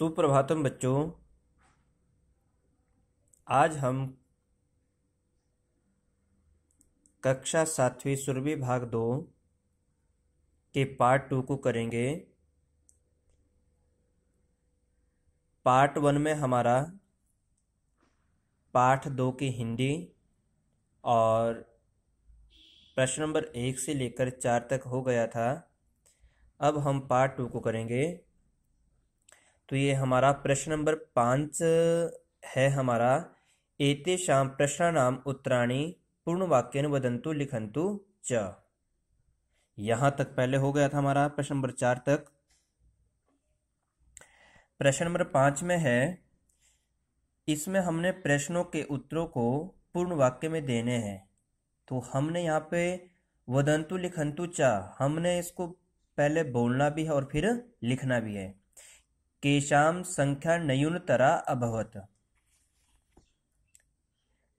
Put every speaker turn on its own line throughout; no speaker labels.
सुप्रभातम बच्चों आज हम कक्षा सातवीं सुरभि भाग दो के पार्ट टू को करेंगे पार्ट वन में हमारा पाठ दो की हिंदी और प्रश्न नंबर एक से लेकर चार तक हो गया था अब हम पार्ट टू को करेंगे तो ये हमारा प्रश्न नंबर पांच है हमारा प्रश्न नाम उत्तराणी पूर्ण ने वदंतु लिखंतु च यहां तक पहले हो गया था हमारा प्रश्न नंबर चार तक प्रश्न नंबर पांच में है इसमें हमने प्रश्नों के उत्तरों को पूर्ण वाक्य में देने हैं तो हमने यहाँ पे वदंतु लिखंतु चा हमने इसको पहले बोलना भी है और फिर लिखना भी है केशा संख्या नयूनतरा अभवत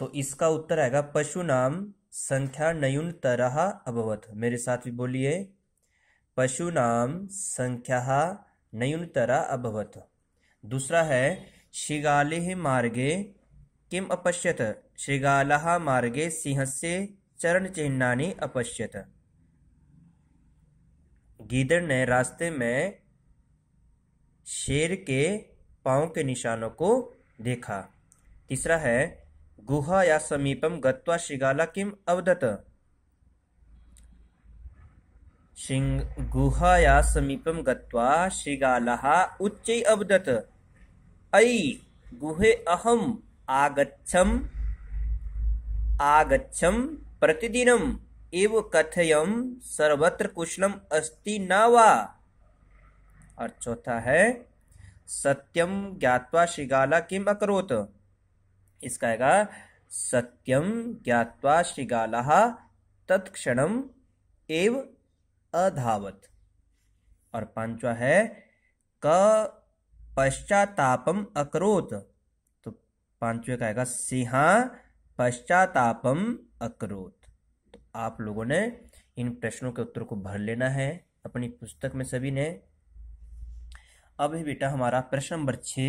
तो इसका उत्तर आएगा पशु नाम संख्या नयूनतरह अभवत मेरे साथ भी बोलिए पशु नाम संख्या नयूनतरा अभवत दूसरा है शिगाले मार्गे किम अपश्यत श्रीगालः मार्गे सिंह चरण चिन्हानी अपश्यत गीदड़ ने रास्ते में शेर के पाँव के निशानों को देखा तीसरा है गुहा या समीपम गत्वा शिगाला किम अवदत गुहा या समीपम गत्वा शिगाला उच्च अवदत अयि गुहे अहम आगच्छम आगच्छम प्रतिदिनम एव कथयम सर्वत्र कुशलम अस्ति न वा और चौथा है सत्यम ज्ञातवा श्रीगाला किम अकरोत इसका आएगा सत्यम ज्ञातवा श्रीगाला तत्क्षण एव अधावत और पांचवा है क पश्चातापम अकरोत तो पांचवे का आएगा सिहा पश्चातापम अकरोत तो आप लोगों ने इन प्रश्नों के उत्तर को भर लेना है अपनी पुस्तक में सभी ने अब है बेटा हमारा प्रश्न नंबर छ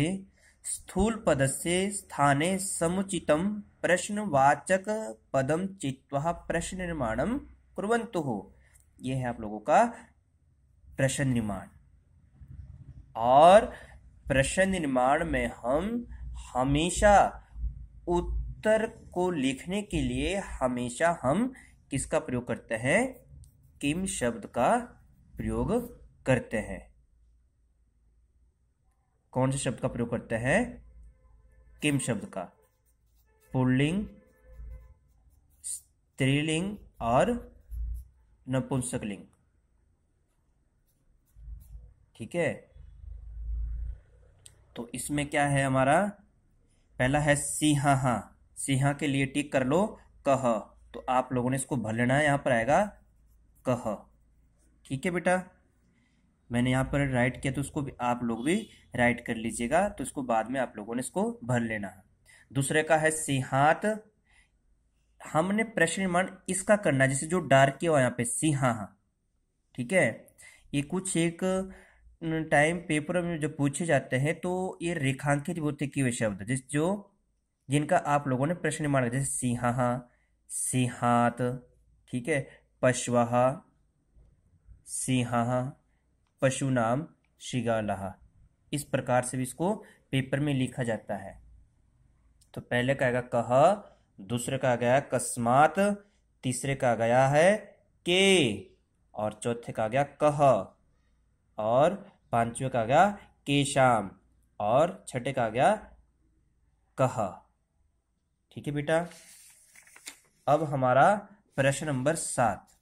स्थूल पद से स्थाने समुचितम प्रश्नवाचक पदम चित्वा प्रश्न निर्माणम कुरंतु हो यह है आप लोगों का प्रश्न निर्माण और प्रश्न निर्माण में हम हमेशा उत्तर को लिखने के लिए हमेशा हम किसका प्रयोग करते हैं किम शब्द का प्रयोग करते हैं कौन से शब्द का प्रयोग करता है किम शब्द का पुल्लिंग स्त्रीलिंग और नपुंसकलिंग ठीक है तो इसमें क्या है हमारा पहला है सिंहा हाँ सिंहा के लिए टिक कर लो कह तो आप लोगों ने इसको भर लेना है पर आएगा कह ठीक है बेटा मैंने यहाँ पर राइट किया तो उसको आप लोग भी राइट कर लीजिएगा तो इसको बाद में आप लोगों ने इसको भर लेना है दूसरे का है सिंहात हमने प्रश्न निर्माण इसका करना है जैसे जो डार्क किया हुआ यहाँ पे सिंहा ठीक है ये कुछ एक टाइम पेपर में जब पूछे जाते हैं तो ये रेखांकित होते किए शब्द जिस जो जिनका आप लोगों ने प्रश्न निर्माण जैसे सिंहा सिंहात ठीक है पशुहा सिंहा पशु नाम शिगालाहा इस प्रकार से भी इसको पेपर में लिखा जाता है तो पहले का आएगा कह दूसरे का आ गया कस्मात तीसरे का आ गया है के और चौथे का आ गया कह और पांचवे का आ गया के शाम और छठे का आ गया कह ठीक है बेटा अब हमारा प्रश्न नंबर सात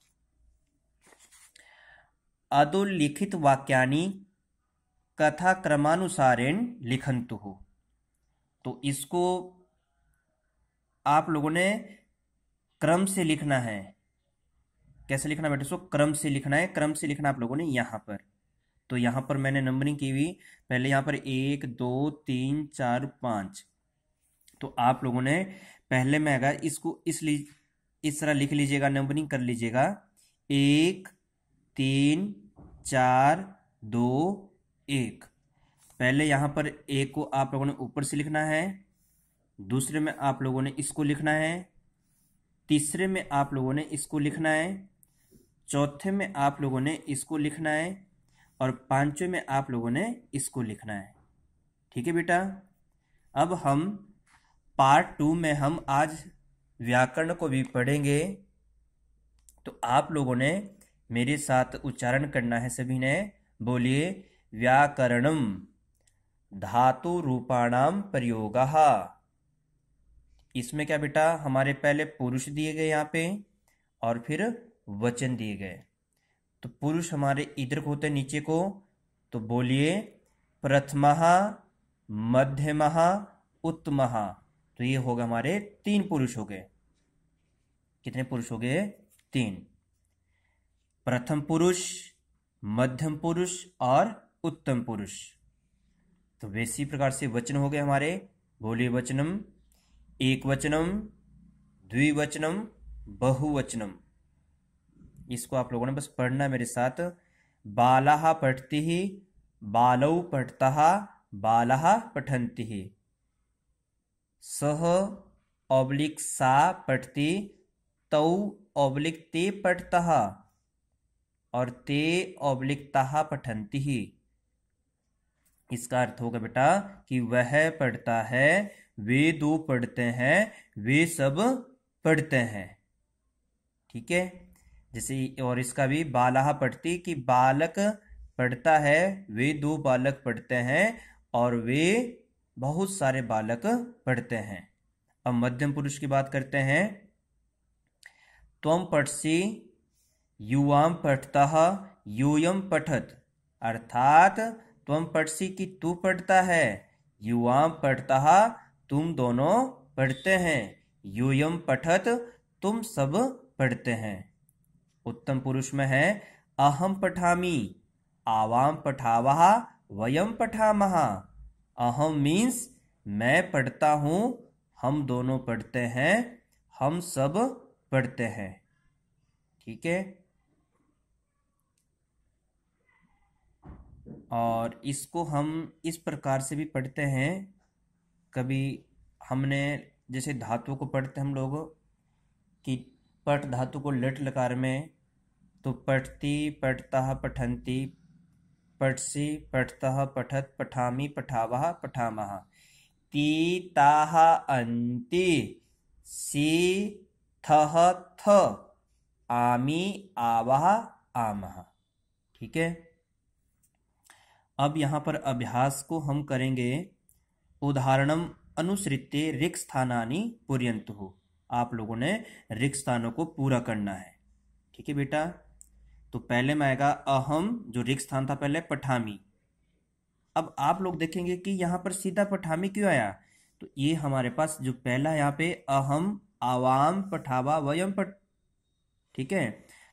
कथा क्रमानुसारेण लिखंतु हो तो इसको आप लोगों ने क्रम से लिखना है कैसे लिखना बेटे सो क्रम से लिखना है क्रम से लिखना आप लोगों ने यहाँ पर तो यहाँ पर मैंने नंबरिंग की हुई पहले यहाँ पर एक दो तीन चार पाँच तो आप लोगों ने पहले में अगर इसको इस इस तरह लिख लीजिएगा नंबरिंग कर लीजिएगा एक तीन चार दो एक पहले यहाँ पर एक को आप लोगों ने ऊपर से लिखना है दूसरे में आप लोगों ने इसको लिखना है तीसरे में आप लोगों ने इसको लिखना है चौथे में आप लोगों ने इसको लिखना है और पाँचवें में आप लोगों ने इसको लिखना है ठीक है बेटा अब हम पार्ट टू में हम आज व्याकरण को भी पढ़ेंगे तो आप लोगों ने मेरे साथ उच्चारण करना है सभी ने बोलिए व्याकरणम धातु रूपाणाम प्रयोग इसमें क्या बेटा हमारे पहले पुरुष दिए गए यहाँ पे और फिर वचन दिए गए तो पुरुष हमारे इधर को होते नीचे को तो बोलिए प्रथम मध्यम उत्तम तो ये होगा हमारे तीन पुरुष हो गए कितने पुरुष हो गए तीन प्रथम पुरुष मध्यम पुरुष और उत्तम पुरुष तो वैसी प्रकार से वचन हो गए हमारे बोले वचनम एक वचनम द्विवचनम बहुवचनम इसको आप लोगों ने बस पढ़ना मेरे साथ बाला पठती ही बालौ पठता बाला पठंती ही सह ऑब्लिक सा पठती तौ ऑब्लिक ते पठता और ते ओब्लिकताहा पठनती ही इसका अर्थ होगा बेटा कि वह पढ़ता है वे दो पढ़ते हैं वे सब पढ़ते हैं ठीक है जैसे और इसका भी बाला पढ़ती कि बालक पढ़ता है वे दो बालक पढ़ते हैं और वे बहुत सारे बालक पढ़ते हैं अब मध्यम पुरुष की बात करते हैं तुम पढ़सी युवाम पठता यूयम पठत अर्थात तुम पढ़सी की तू पढ़ता है युवाम पढ़ता तुम दोनों पढ़ते हैं यूयम पठत तुम सब पढ़ते हैं उत्तम पुरुष में है अहम पठामी आवाम पठावा वयम पठामह अहम मीन्स मैं पढ़ता हूँ हम दोनों पढ़ते हैं हम सब पढ़ते हैं ठीक है और इसको हम इस प्रकार से भी पढ़ते हैं कभी हमने जैसे धातु को पढ़ते हम लोग कि पट धातु को लट लकार में तो पठती पठता पठंती पठसी पठतः पठत पठामी पठावह पठामह ता अंति सी थह थ आमी आवह आमह ठीक है अब यहाँ पर अभ्यास को हम करेंगे उदाहरणम अनुसृत्य रिक्त स्थानानि हो आप लोगों ने रिक्त स्थानों को पूरा करना है ठीक है बेटा तो पहले में आएगा अहम जो रिक्त स्थान था पहले पठामी अब आप लोग देखेंगे कि यहाँ पर सीधा पठामी क्यों आया तो ये हमारे पास जो पहला यहाँ पे अहम आवाम पठावा वयम पठ ठीक है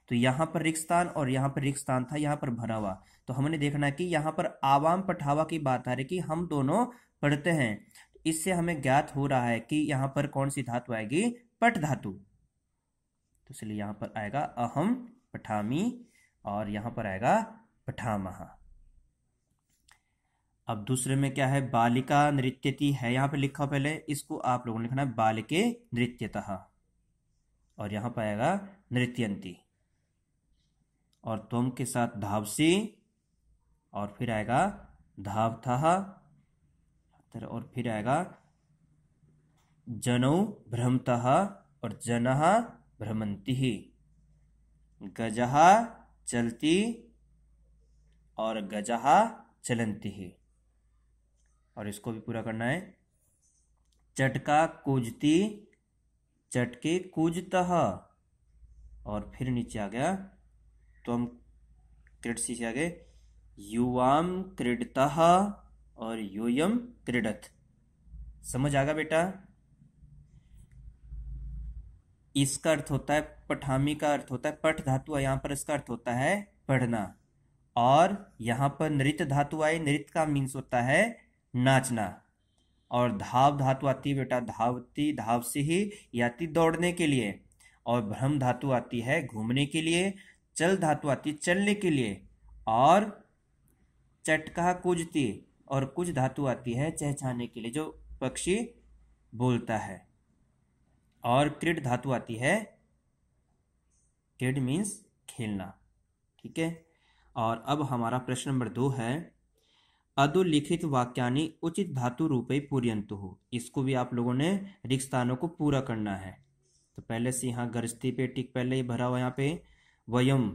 तो यहाँ पर रिक्त स्थान और यहाँ पर रिक्त स्थान था यहाँ पर भरा हुआ तो हमने देखना कि यहाँ पर आवाम पठावा की बात आ रही कि हम दोनों पढ़ते हैं इससे हमें ज्ञात हो रहा है कि यहाँ पर कौन सी धातु आएगी पट धातु तो इसलिए यहाँ पर आएगा अहम पठामी और यहाँ पर आएगा पठामह अब दूसरे में क्या है बालिका नृत्यति है यहाँ पे लिखा पहले इसको आप लोगों ने लिखना है बालिके नृत्यतः और यहाँ पर आएगा नृत्यंती और तुम के साथ धावसी और फिर आएगा धाव था और फिर आएगा जनऊ भ्रमतः और जनह भ्रमंती गजह चलती और गजह चलंती और इसको भी पूरा करना है चटका कूजती चटके कूजत और फिर नीचे आ गया तो हम क्रेड सी से आगे युवाम क्रीडतः और यूयम क्रीडत समझ आ गया बेटा इसका अर्थ होता है पठामी का अर्थ होता है पठ धातु है यहाँ पर इसका अर्थ होता है पढ़ना और यहां पर नृत्य धातु आए नृत्य का मीन्स होता है नाचना और धाव धातु आती है बेटा धावती धाव से ही याती दौड़ने के लिए और भ्रम धातु आती है घूमने के लिए चल धातु आती है चलने के लिए और चटका कुजती और कुछ धातु आती है चहचाने के लिए जो पक्षी बोलता है और क्रीड धातु आती है क्रीड मीन्स खेलना ठीक है और अब हमारा प्रश्न नंबर दो है अधोलिखित वाक्यानि उचित धातु रूपे पूर्यंतु हो इसको भी आप लोगों ने रिक्त स्थानों को पूरा करना है तो पहले से यहाँ गर्जती पे टिक पहले ही भरा हुआ यहाँ पे वयम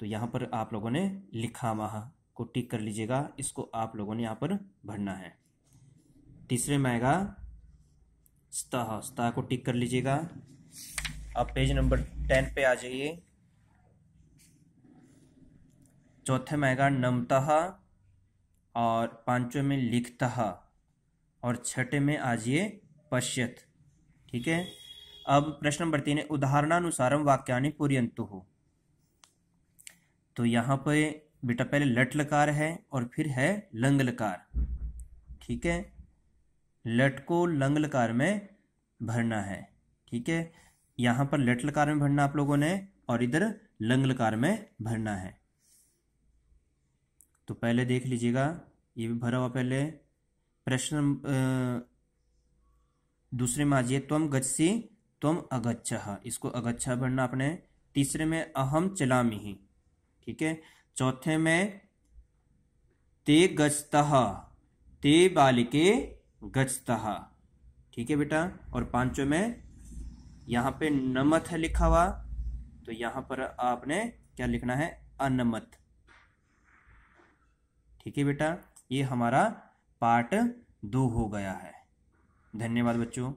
तो यहाँ पर आप लोगों ने लिखा महा को टिक कर लीजिएगा इसको आप लोगों ने यहाँ पर भरना है तीसरे में आएगा स्तः स्तः को टिक कर लीजिएगा आप पेज नंबर टेन पे आ जाइए चौथे में आएगा नमतः और पांचवें में लिखतः और छठे में आ जाइए पश्यत ठीक है अब प्रश्न नंबर तीन है उदाहरणानुसारम वाक्यानि पूर्यंतु हो तो यहाँ पे बेटा पहले लट लकार है और फिर है लंग लकार ठीक है लट को लंग लकार में भरना है ठीक है यहां पर लट लकार में भरना आप लोगों ने और इधर लंग लकार में भरना है तो पहले देख लीजिएगा ये भी भरा हुआ पहले प्रश्न दूसरे में आ जाइए त्वम गच्छसी त्वम अगच्छ इसको अगच्छा भरना आपने तीसरे में अहम चलामी ही ठीक है चौथे में ते गजत ते बालिके गजत ठीक है बेटा और पांचों में यहां पे नमत है लिखा हुआ तो यहां पर आपने क्या लिखना है अनमत ठीक है बेटा ये हमारा पार्ट दो हो गया है धन्यवाद बच्चों